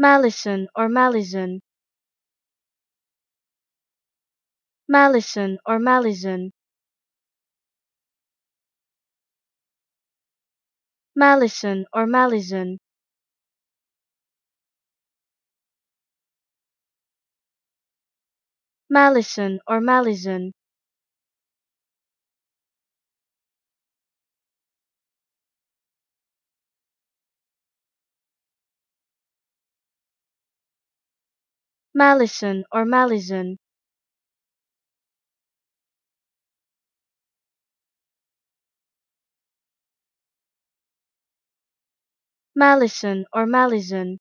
Malison or Malison. Malison or Malison. Malison or Malison. Malison or Malison. malison or malison malison or malison